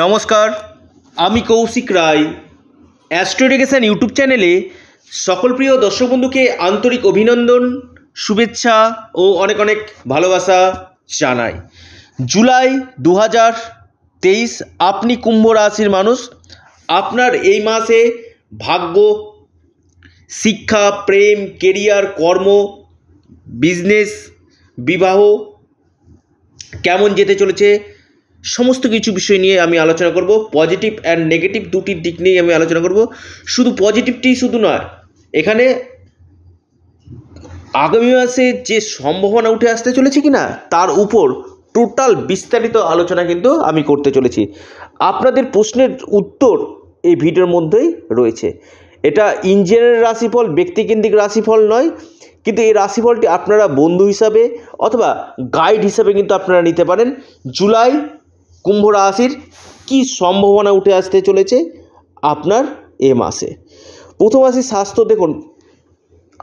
নমস্কার আমি কৌশিক রায় অ্যাস্ট্রোডিকেশান ইউটিউব চ্যানেলে সকল প্রিয় দর্শক বন্ধুকে আন্তরিক অভিনন্দন শুভেচ্ছা ও অনেক অনেক ভালোবাসা জানাই জুলাই দু তেইশ আপনি কুম্ভ রাশির মানুষ আপনার এই মাসে ভাগ্য শিক্ষা প্রেম কেরিয়ার কর্ম বিজনেস বিবাহ কেমন যেতে চলেছে সমস্ত কিছু বিষয় নিয়ে আমি আলোচনা করব পজিটিভ অ্যান্ড নেগেটিভ দুটির দিক নিয়েই আমি আলোচনা করব শুধু পজিটিভটি শুধু নয় এখানে আগামী মাসে যে সম্ভাবনা উঠে আসতে চলেছে কি না তার উপর টোটাল বিস্তারিত আলোচনা কিন্তু আমি করতে চলেছি আপনাদের প্রশ্নের উত্তর এই ভিডিওর মধ্যেই রয়েছে এটা ইঞ্জিনিয়ারের রাশিফল ব্যক্তিকেন্দ্রিক রাশিফল নয় কিন্তু এই রাশিফলটি আপনারা বন্ধু হিসাবে অথবা গাইড হিসাবে কিন্তু আপনারা নিতে পারেন জুলাই কুম্ভ রাশির কি সম্ভাবনা উঠে আসতে চলেছে আপনার এ মাসে প্রথম আসি স্বাস্থ্য দেখুন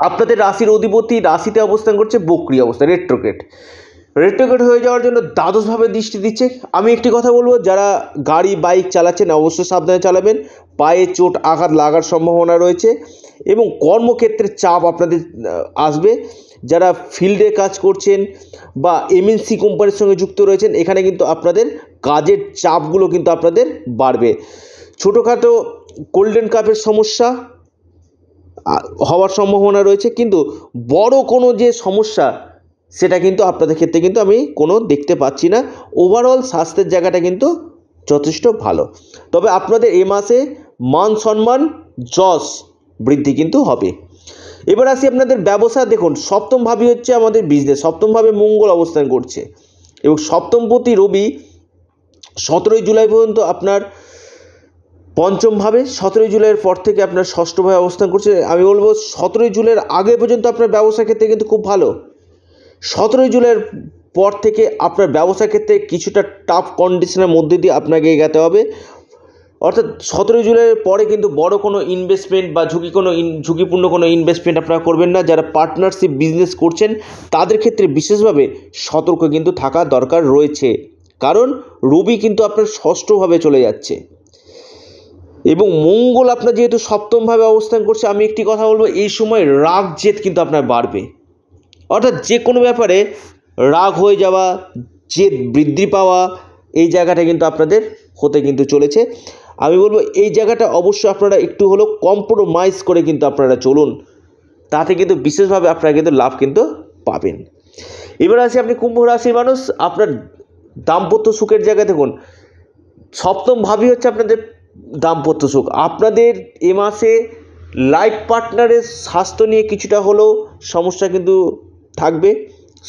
আপনাদের রাশির অধিপতি রাশিতে অবস্থান করছে বক্রি অবস্থা রেট্রোকেট রেট্রোকেট হয়ে যাওয়ার জন্য দ্বাদশভাবে দৃষ্টি দিচ্ছে আমি একটি কথা বলবো যারা গাড়ি বাইক চালাচ্ছেন অবশ্যই সাবধানে চালাবেন পায়ে চোট আঘাত লাগার সম্ভাবনা রয়েছে এবং কর্মক্ষেত্রে চাপ আপনাদের আসবে যারা ফিল্ডে কাজ করছেন বা এমএনসি কোম্পানির সঙ্গে যুক্ত রয়েছেন এখানে কিন্তু আপনাদের কাজের চাপগুলো কিন্তু আপনাদের বাড়বে ছোটোখাটো গোল্ডেন কাপের সমস্যা হওয়ার সম্ভাবনা রয়েছে কিন্তু বড় কোনো যে সমস্যা সেটা কিন্তু আপনাদের ক্ষেত্রে কিন্তু আমি কোনো দেখতে পাচ্ছি না ওভারঅল স্বাস্থ্যের জায়গাটা কিন্তু যথেষ্ট ভালো তবে আপনাদের এ মাসে মান সম্মান যশ বৃদ্ধি কিন্তু হবে এবার আসি আপনাদের ব্যবসা দেখুন সপ্তমভাবে হচ্ছে আমাদের বিজনেস সপ্তমভাবে মঙ্গল অবস্থান করছে এবং সপ্তমপতি রবি সতেরোই জুলাই পর্যন্ত আপনার পঞ্চমভাবে সতেরোই জুলাইয়ের পর থেকে আপনার ষষ্ঠভাবে অবস্থান করছে আমি বলবো সতেরোই জুলাইয়ের আগে পর্যন্ত আপনার ব্যবসা ক্ষেত্রে কিন্তু খুব ভালো সতেরোই জুলাইয়ের পর থেকে আপনার ব্যবসা ক্ষেত্রে কিছুটা টাফ কন্ডিশনের মধ্যে দিয়ে আপনাকে এগাতে হবে অর্থাৎ সতেরোই জুলাইয়ের পরে কিন্তু বড় কোনো ইনভেস্টমেন্ট বা ঝুঁকি কোনো ঝুঁকিপূর্ণ কোনো ইনভেস্টমেন্ট আপনারা করবেন না যারা পার্টনারশিপ বিজনেস করছেন তাদের ক্ষেত্রে বিশেষভাবে সতর্ক কিন্তু থাকা দরকার রয়েছে কারণ রবি কিন্তু আপনার ষষ্ঠভাবে চলে যাচ্ছে এবং মঙ্গল আপনার যেহেতু সপ্তমভাবে অবস্থান করছে আমি একটি কথা বলবো এই সময় রাগ জেদ কিন্তু আপনার বাড়বে অর্থাৎ যে কোনো ব্যাপারে রাগ হয়ে যাওয়া জেদ বৃদ্ধি পাওয়া এই জায়গাটা কিন্তু আপনাদের হতে কিন্তু চলেছে আমি বলবো এই জায়গাটা অবশ্যই আপনারা একটু হলেও কম্প্রোমাইজ করে কিন্তু আপনারা চলুন তাতে কিন্তু বিশেষভাবে আপনারা কিন্তু লাভ কিন্তু পাবেন এবার আসি আপনি কুম্ভ রাশির মানুষ আপনার দাম্পত্য সুখের জায়গা দেখুন সপ্তম ভাবই হচ্ছে আপনাদের দাম্পত্য সুখ আপনাদের এ মাসে লাইফ পার্টনারের স্বাস্থ্য নিয়ে কিছুটা হলেও সমস্যা কিন্তু থাকবে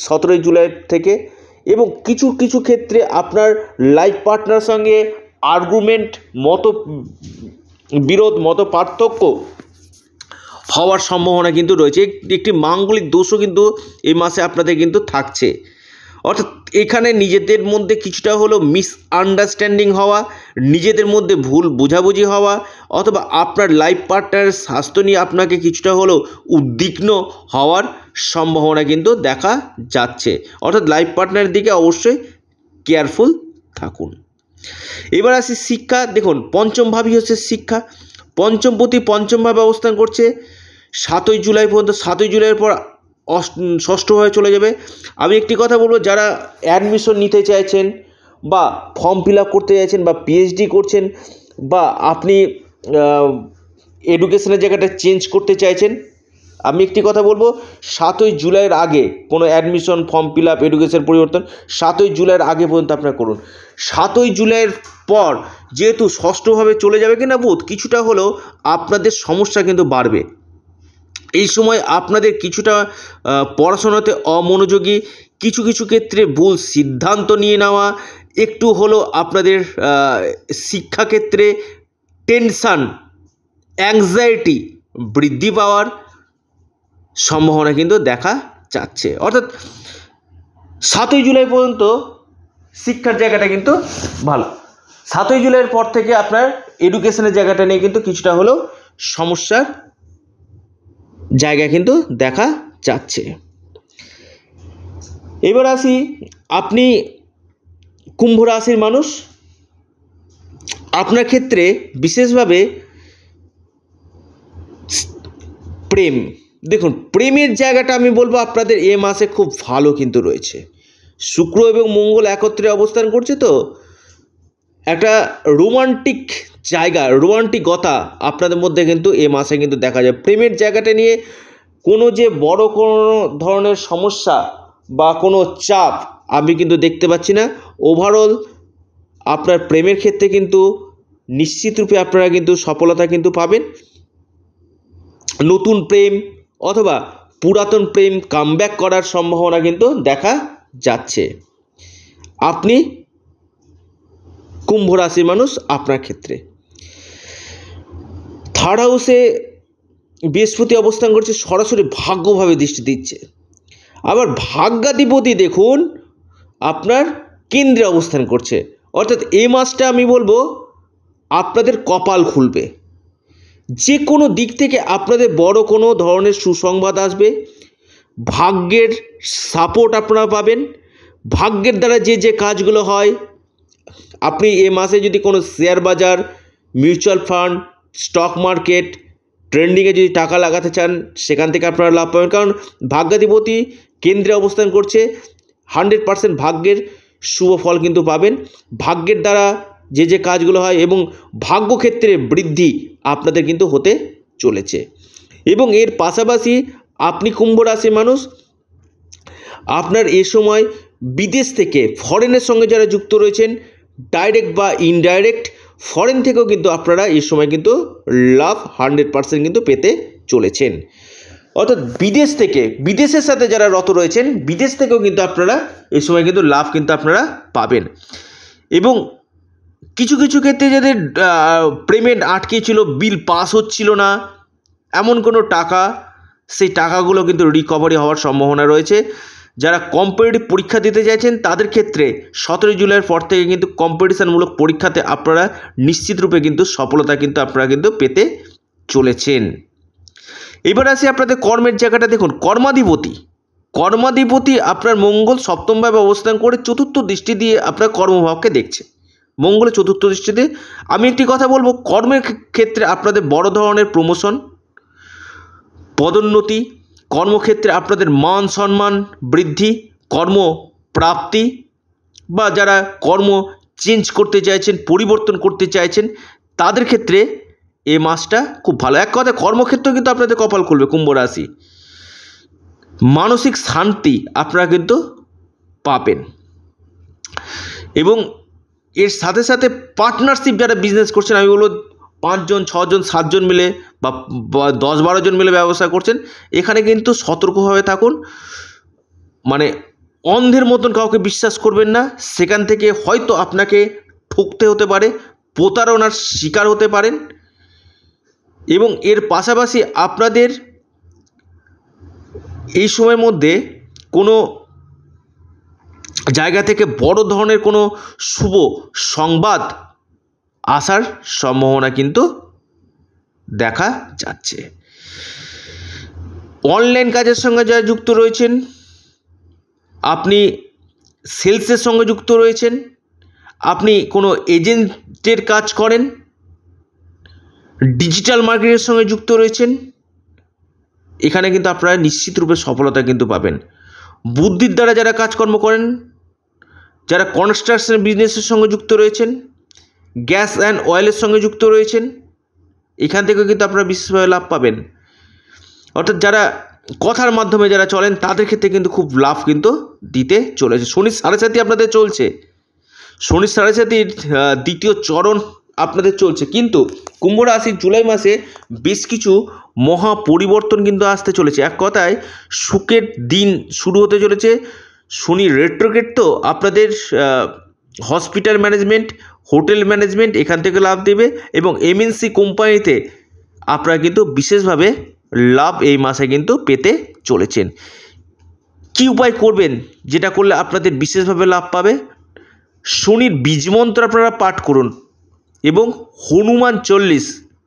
সতেরোই জুলাই থেকে এবং কিছু কিছু ক্ষেত্রে আপনার লাইফ পার্টনার সঙ্গে আর্গুমেন্ট মত বিরোধ মত পার্থক্য হওয়ার সম্ভাবনা কিন্তু রয়েছে একটি মাঙ্গলিক দোষও কিন্তু এই মাসে আপনাদের কিন্তু থাকছে অর্থাৎ এখানে নিজেদের মধ্যে কিছুটা হলো মিসআন্ডারস্ট্যান্ডিং হওয়া নিজেদের মধ্যে ভুল বোঝাবুঝি হওয়া অথবা আপনার লাইফ পার্টনারের স্বাস্থ্য নিয়ে আপনাকে কিছুটা হলো উদ্বিগ্ন হওয়ার সম্ভাবনা কিন্তু দেখা যাচ্ছে অর্থাৎ লাইফ পার্টনারের দিকে অবশ্যই কেয়ারফুল থাকুন এবার আসি শিক্ষা দেখুন পঞ্চম ভাবই হচ্ছে শিক্ষা পঞ্চম প্রতি পঞ্চমভাবে অবস্থান করছে সাতই জুলাই পর্যন্ত সাতই জুলাইয়ের পর ষষ্ঠভাবে চলে যাবে আমি একটি কথা বলবো যারা অ্যাডমিশন নিতে চাইছেন বা ফর্ম ফিল করতে চাইছেন বা পিএইচডি করছেন বা আপনি এডুকেশনের জায়গাটা চেঞ্জ করতে চাইছেন আমি একটি কথা বলবো সাতই জুলাইয়ের আগে কোনো admission form fill up education পরিবর্তন সাতই জুলাইয়ের আগে পর্যন্ত আপনারা করুন সাতই জুলাইয়ের পর যেহেতু ষষ্ঠভাবে চলে যাবে কি না বোধ কিছুটা হলেও আপনাদের সমস্যা কিন্তু বাড়বে এই সময় আপনাদের কিছুটা পড়াশোনাতে অমনোযোগী কিছু কিছু ক্ষেত্রে ভুল সিদ্ধান্ত নিয়ে নেওয়া একটু হলো আপনাদের শিক্ষাক্ষেত্রে টেনশান অ্যাংজাইটি বৃদ্ধি পাওয়ার সম্ভাবনা কিন্তু দেখা যাচ্ছে অর্থাৎ সাতই জুলাই পর্যন্ত শিক্ষার জায়গাটা কিন্তু ভালো সাতই জুলাইয়ের পর থেকে আপনার এডুকেশনের জায়গাটা নিয়ে কিন্তু কিছুটা হলেও সমস্যার জায়গা কিন্তু দেখা যাচ্ছে এবার আসি আপনি কুম্ভ রাশির মানুষ আপনার ক্ষেত্রে বিশেষভাবে প্রেম দেখুন প্রেমের জায়গাটা আমি বলবো আপনাদের এ মাসে খুব ভালো কিন্তু রয়েছে শুক্র এবং মঙ্গল একত্রে অবস্থান করছে তো একটা রোমান্টিক জায়গা রোমান্টিকতা আপনাদের মধ্যে কিন্তু এ মাসে কিন্তু দেখা যায় প্রেমের জায়গাটা নিয়ে কোনো যে বড় কোনো ধরনের সমস্যা বা কোনো চাপ আমি কিন্তু দেখতে পাচ্ছি না ওভারঅল আপনার প্রেমের ক্ষেত্রে কিন্তু নিশ্চিতরূপে আপনারা কিন্তু সফলতা কিন্তু পাবেন নতুন প্রেম অথবা পুরাতন প্রেম কামব্যাক করার সম্ভাবনা কিন্তু দেখা যাচ্ছে আপনি কুম্ভ রাশির মানুষ আপনার ক্ষেত্রে থার্ড হাউসে বৃহস্পতি অবস্থান করছে সরাসরি ভাগ্যভাবে দৃষ্টি দিচ্ছে আবার ভাগ্যাধিপতি দেখুন আপনার কেন্দ্রে অবস্থান করছে অর্থাৎ এই মাসটা আমি বলবো আপনাদের কপাল খুলবে যে কোনো দিক থেকে আপনাদের বড় কোনো ধরনের সুসংবাদ আসবে ভাগ্যের সাপোর্ট আপনারা পাবেন ভাগ্যের দ্বারা যে যে কাজগুলো হয় আপনি এ মাসে যদি কোনো শেয়ার বাজার মিউচুয়াল ফান্ড স্টক মার্কেট ট্রেন্ডিংয়ে যদি টাকা লাগাতে চান সেখান থেকে আপনারা লাভ পাবেন কারণ ভাগ্যাধিপতি কেন্দ্রে অবস্থান করছে হান্ড্রেড পার্সেন্ট ভাগ্যের শুভ ফল কিন্তু পাবেন ভাগ্যের দ্বারা যে যে কাজগুলো হয় এবং ভাগ্যক্ষেত্রে বৃদ্ধি আপনাদের কিন্তু হতে চলেছে এবং এর পাশাপাশি আপনি কুম্ভ রাশির মানুষ আপনার এ সময় বিদেশ থেকে ফরেনের সঙ্গে যারা যুক্ত রয়েছেন ডাইরেক্ট বা ইনডাইরেক্ট ফরেন থেকেও কিন্তু আপনারা এ সময় কিন্তু লাভ হান্ড্রেড পার্সেন্ট কিন্তু পেতে চলেছেন অর্থাৎ বিদেশ থেকে বিদেশের সাথে যারা রত রয়েছেন বিদেশ থেকেও কিন্তু আপনারা এ সময় কিন্তু লাভ কিন্তু আপনারা পাবেন এবং কিছু কিছু ক্ষেত্রে যাদের পেমেন্ট আটকে ছিল বিল পাস হচ্ছিল না এমন কোনো টাকা সেই টাকাগুলো কিন্তু রিকভারি হওয়ার সম্ভাবনা রয়েছে যারা কম্পিটিটিভ পরীক্ষা দিতে চাইছেন তাদের ক্ষেত্রে সতেরোই জুলাইয়ের পর থেকে কিন্তু কম্পিটিশানমূলক পরীক্ষাতে আপনারা নিশ্চিতরূপে কিন্তু সফলতা কিন্তু আপনারা কিন্তু পেতে চলেছেন এবার আসি আপনাদের কর্মের জায়গাটা দেখুন কর্মাধিপতি কর্মাধিপতি আপনার মঙ্গল সপ্তমভাবে অবস্থান করে চতুর্থ দৃষ্টি দিয়ে আপনার কর্মভাবকে দেখছে মঙ্গলের চতুর্থ দৃষ্টিতে আমি একটি কথা বলবো কর্মের ক্ষেত্রে আপনাদের বড় ধরনের প্রমোশন পদোন্নতি কর্মক্ষেত্রে আপনাদের মান সম্মান বৃদ্ধি কর্ম প্রাপ্তি বা যারা কর্ম চেঞ্জ করতে চাইছেন পরিবর্তন করতে চাইছেন তাদের ক্ষেত্রে এ মাসটা খুব ভালো এক কথা কর্মক্ষেত্র কিন্তু আপনাদের কপাল করবে কুম্ভ রাশি মানসিক শান্তি আপনারা কিন্তু পাবেন এবং এর সাথে সাথে পার্টনারশিপ যারা বিজনেস করছেন আমি বলবো পাঁচজন ছজন সাতজন মিলে বা দশ বারোজন মিলে ব্যবসা করছেন এখানে কিন্তু সতর্কভাবে থাকুন মানে অন্ধের মতন কাউকে বিশ্বাস করবেন না সেখান থেকে হয়তো আপনাকে ঠকতে হতে পারে প্রতারণার শিকার হতে পারেন এবং এর পাশাপাশি আপনাদের এই সময়ের মধ্যে কোনো জায়গা থেকে বড় ধরনের কোনো শুভ সংবাদ আসার সম্ভাবনা কিন্তু দেখা যাচ্ছে অনলাইন কাজের সঙ্গে যারা যুক্ত রয়েছেন আপনি সেলসের সঙ্গে যুক্ত রয়েছেন আপনি কোনো এজেন্টের কাজ করেন ডিজিটাল মার্কেটের সঙ্গে যুক্ত রয়েছেন এখানে কিন্তু আপনারা নিশ্চিত রূপে সফলতা কিন্তু পাবেন বুদ্ধির দ্বারা যারা কাজকর্ম করেন যারা কনস্ট্রাকশন বিজনেসের সঙ্গে যুক্ত রয়েছেন গ্যাস অ্যান্ড অয়েলের সঙ্গে যুক্ত রয়েছেন এখান থেকেও কিন্তু আপনারা বিশেষভাবে লাভ পাবেন অর্থাৎ যারা কথার মাধ্যমে যারা চলেন তাদের ক্ষেত্রে কিন্তু খুব লাভ কিন্তু দিতে চলেছে শনি সাড়ে সাথে আপনাদের চলছে শনি সাড়ে সাতির দ্বিতীয় চরণ আপনাদের চলছে কিন্তু কুম্ভ রাশির জুলাই মাসে বেশ কিছু মহা পরিবর্তন কিন্তু আসতে চলেছে এক কথায় সুখের দিন শুরু হতে চলেছে শনি রেট্রোগেট তো আপনাদের হসপিটাল ম্যানেজমেন্ট হোটেল ম্যানেজমেন্ট এখান থেকে লাভ দেবে এবং এমএনসি কোম্পানিতে আপনারা কিন্তু বিশেষভাবে লাভ এই মাসে কিন্তু পেতে চলেছেন কি উপায় করবেন যেটা করলে আপনাদের বিশেষভাবে লাভ পাবে শনির বীজমন্ত্র আপনারা পাঠ করুন এবং হনুমান চল্লিশ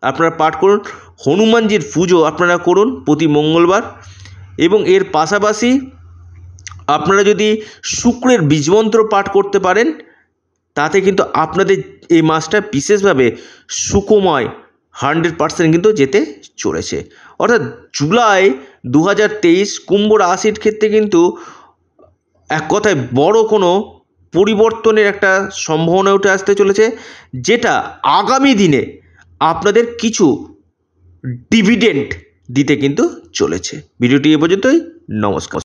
আপনারা পাঠ করুন হনুমানজির পুজো আপনারা করুন প্রতি মঙ্গলবার এবং এর পাশাপাশি আপনারা যদি শুক্রের বীজমন্ত্র পাঠ করতে পারেন তাতে কিন্তু আপনাদের এই মাসটা বিশেষভাবে সুকময় হান্ড্রেড পার্সেন্ট কিন্তু যেতে চলেছে অর্থাৎ জুলাই দু হাজার তেইশ কুম্ভ রাশির ক্ষেত্রে কিন্তু এক কথায় বড় কোনো পরিবর্তনের একটা সম্ভাবনা উঠে আসতে চলেছে যেটা আগামী দিনে আপনাদের কিছু ডিভিডেন্ট দিতে কিন্তু চলেছে ভিডিওটি এ পর্যন্তই নমস্কার